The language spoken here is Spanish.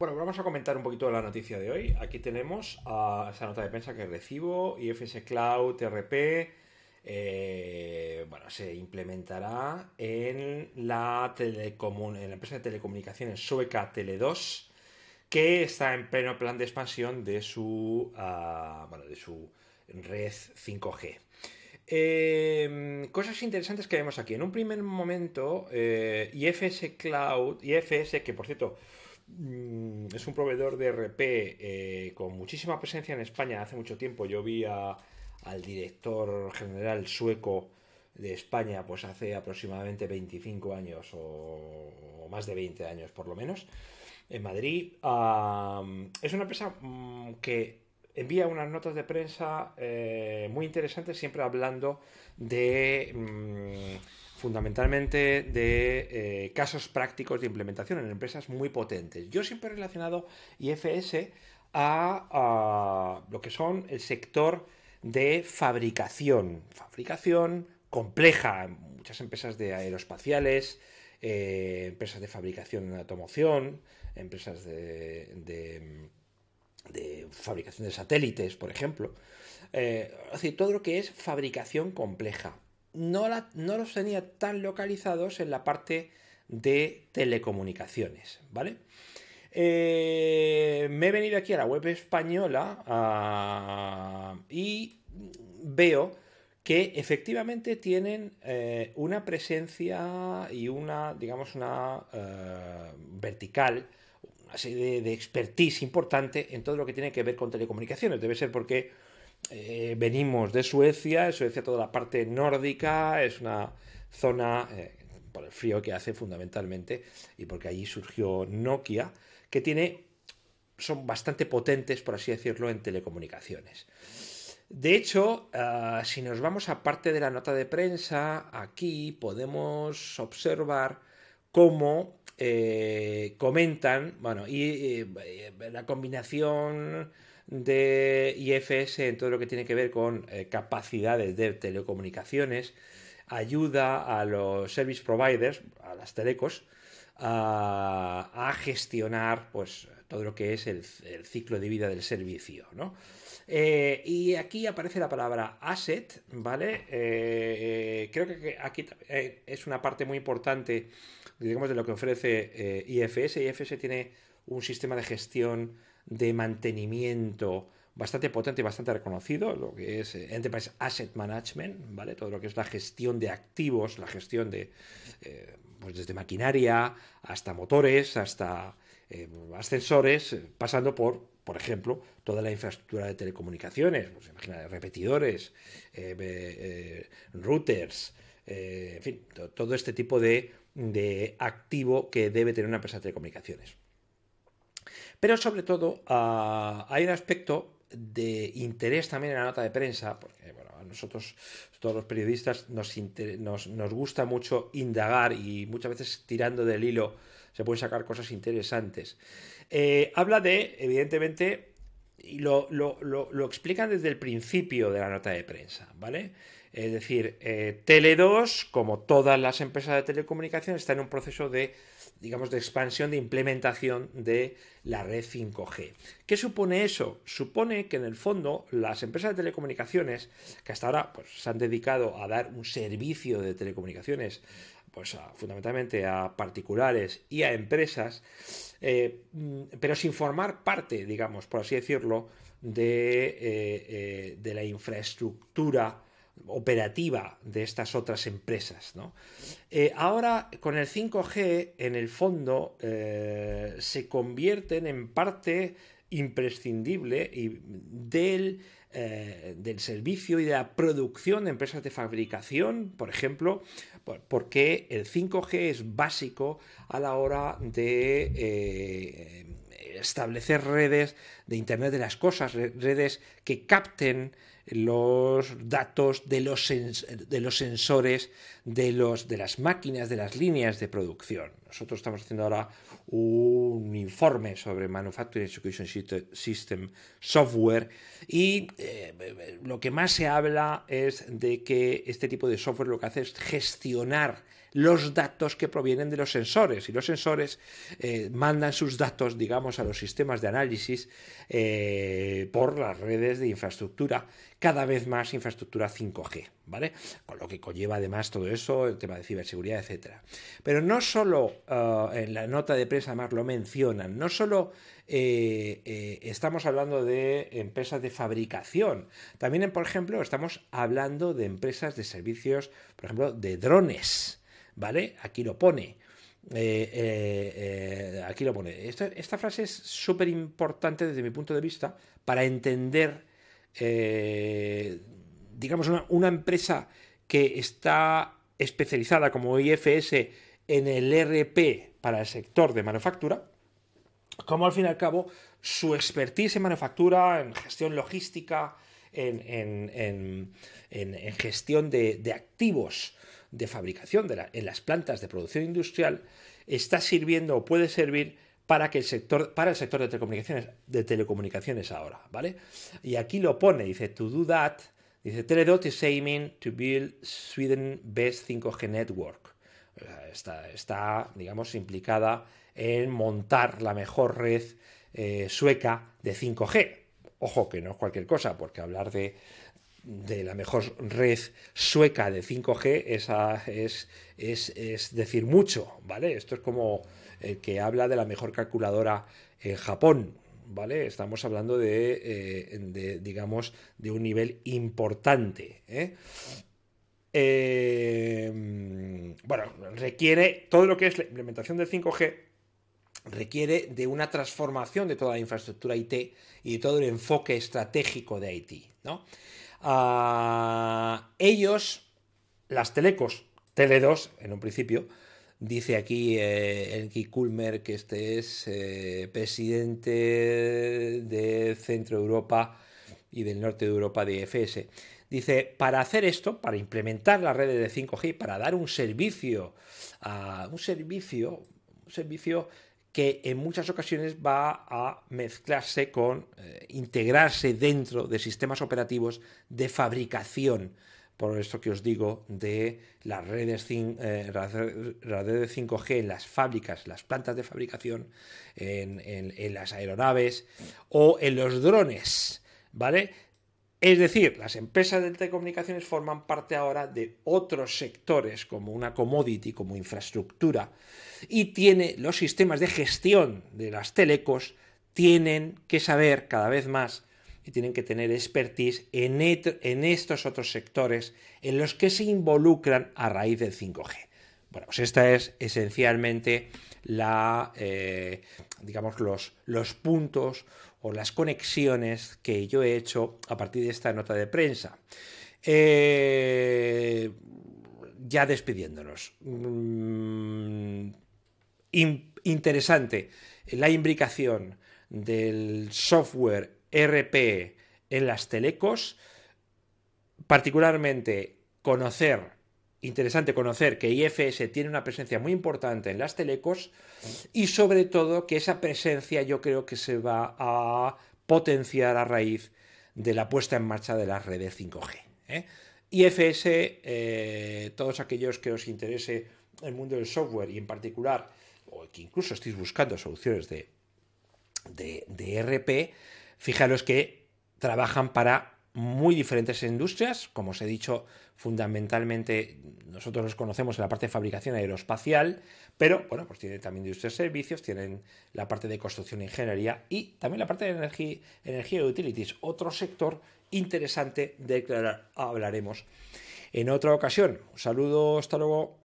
Bueno, vamos a comentar un poquito la noticia de hoy. Aquí tenemos ah, esa nota de prensa que recibo, IFS Cloud, TRP. Eh, bueno, se implementará en la, en la empresa de telecomunicaciones sueca Tele2, que está en pleno plan de expansión de su, ah, de su red 5G. Em, cosas interesantes que vemos aquí. En un primer momento, eh, IFS Cloud, IFS, que por cierto, Mm, es un proveedor de RP eh, con muchísima presencia en España. Hace mucho tiempo yo vi al director general sueco de España, pues hace aproximadamente 25 años o, más de 20 años por lo menos, en Madrid. Ah, es una empresa mm, que envía unas notas de prensa eh, muy interesantes, siempre hablando de... Mm, fundamentalmente de eh, casos prácticos de implementación en empresas muy potentes. Yo siempre he relacionado IFS a, lo que son el sector de fabricación, fabricación compleja, muchas empresas de aeroespaciales, eh, empresas de fabricación en automoción, empresas de de fabricación de satélites, por ejemplo. Eh, es decir, todo lo que es fabricación compleja. No, no los tenía tan localizados en la parte de telecomunicaciones, ¿vale? Eh, me he venido aquí a la web española ah, y veo que efectivamente tienen eh, una presencia y una, digamos, una vertical una serie de, expertise importante en todo lo que tiene que ver con telecomunicaciones. Debe ser porque eh, venimos de Suecia, Suecia toda la parte nórdica es una zona eh, por el frío que hace fundamentalmente y porque allí surgió Nokia, que tiene son bastante potentes, por así decirlo, en telecomunicaciones. De hecho, ah, si nos vamos a parte de la nota de prensa, aquí podemos observar cómo eh, comentan, bueno, y eh, la combinación de IFS en todo lo que tiene que ver con eh, capacidades de telecomunicaciones, ayuda a los service providers, a las telecos, a, gestionar pues todo lo que es el, el, ciclo de vida del servicio, ¿no? Eh, y aquí aparece la palabra asset, ¿vale? Eh, eh, creo que aquí es una parte muy importante, digamos, de lo que ofrece IFS. IFS tiene un sistema de gestión de mantenimiento bastante potente y bastante reconocido, lo que es Enterprise Asset Management, ¿vale? Todo lo que es la gestión de activos, la gestión de, pues desde maquinaria hasta motores, hasta ascensores, pasando por por ejemplo, toda la infraestructura de telecomunicaciones, pues repetidores, eh, eh, routers, eh, en fin, todo este tipo de, activo que debe tener una empresa de telecomunicaciones. Pero sobre todo ah, hay un aspecto de interés también en la nota de prensa, porque bueno, a nosotros, todos los periodistas, nos, nos, gusta mucho indagar y muchas veces tirando del hilo se pueden sacar cosas interesantes. Eh, habla de, evidentemente, y lo, lo, lo, explican desde el principio de la nota de prensa, ¿vale? Es decir, eh, Tele2, como todas las empresas de telecomunicaciones, está en un proceso de digamos, de expansión, de implementación de la red 5G. ¿Qué supone eso? Supone que en el fondo las empresas de telecomunicaciones, que hasta ahora pues, se han dedicado a dar un servicio de telecomunicaciones, pues fundamentalmente a particulares y a empresas, eh, mm, pero sin formar parte, digamos, por así decirlo, de, eh, eh, de la infraestructura operativa de estas otras empresas. ¿no? Eh, ahora, con el 5G, en el fondo, eh, se convierten en parte imprescindible del, eh, del, servicio y de la producción de empresas de fabricación, por ejemplo, porque el 5G es básico a la hora de establecer redes de Internet de las Cosas, redes que capten los datos de los, de los sensores de, los, de las máquinas, de las líneas de producción. Nosotros estamos haciendo ahora un informe sobre Manufacturing Execution System Software y eh, lo que más se habla es de que este tipo de software lo que hace es gestionar los datos que provienen de los sensores y los sensores eh, mandan sus datos, digamos, a los sistemas de análisis eh, por las redes de infraestructura cada vez más infraestructura 5G, ¿vale? Con lo que conlleva además todo eso, el tema de ciberseguridad, etcétera. Pero no solo ah, en la nota de prensa más lo mencionan, no solo eh, eh, estamos hablando de empresas de fabricación, también, por ejemplo, estamos hablando de empresas de servicios, por ejemplo, de drones, ¿vale? Aquí lo pone. Eh, aquí lo pone. Esta, esta frase es súper importante desde mi punto de vista para entender eh, digamos, una, empresa que está especializada como IFS en el RP para el sector de manufactura, como al fin y al cabo su expertise en manufactura, en gestión logística, en, gestión de, activos de fabricación en las plantas de producción industrial, está sirviendo o puede servir para, que el sector, para el sector de telecomunicaciones, de telecomunicaciones ahora, ¿vale? Y aquí lo pone, dice, to do that, dice, Teledot is aiming to build Sweden best 5G network. está, digamos, implicada en montar la mejor red eh, sueca de 5G. Ojo, que no es cualquier cosa, porque hablar de de la mejor red sueca de 5G esa es, decir mucho, ¿vale? Esto es como el eh, que habla de la mejor calculadora en Japón, ¿vale? Estamos hablando de, eh, digamos, de un nivel importante. ¿eh? bueno, requiere todo lo que es la implementación del 5G requiere de una transformación de toda la infraestructura IT y de todo el enfoque estratégico de IT, ¿no? A ellos, las telecos, Tele2 en un principio, dice aquí eh, Enki Kulmer que este es eh, presidente de Centro Europa y del norte de Europa de EFS. Dice, para hacer esto, para implementar las redes de 5G, para dar un servicio, a, un servicio, un servicio que en muchas ocasiones va a mezclarse con, eh, integrarse dentro de sistemas operativos de fabricación. Por esto que os digo de las redes, 5G eh, en las fábricas, las plantas de fabricación, en, en las aeronaves o en los drones, ¿vale? Es decir, las empresas de telecomunicaciones forman parte ahora de otros sectores como una commodity, como infraestructura, y los sistemas de gestión de las telecos tienen que saber cada vez más y tienen que tener expertise en, estos otros sectores en los que se involucran a raíz del 5G. Bueno, pues esta es esencialmente la, eh, digamos, los, los puntos o las conexiones que yo he hecho a partir de esta nota de prensa. Eh, ya despidiéndonos. Mm, interesante la imbricación del software RP en las telecos, particularmente conocer interesante conocer que IFS tiene una presencia muy importante en las telecos y sobre todo que esa presencia yo creo que se va a potenciar a raíz de la puesta en marcha de las redes 5G. IFS, todos aquellos que os interese el mundo del software y en particular, o que incluso estéis buscando soluciones de, de, de e RP, fijaros que trabajan para muy diferentes industrias, como os he dicho, fundamentalmente nosotros los conocemos en la parte de fabricación aeroespacial, pero bueno, pues tiene también industrias servicios, tienen la parte de construcción e ingeniería y también la parte de energía, energía y utilities, otro sector interesante de que hablaremos en otra ocasión. Un saludo, hasta luego.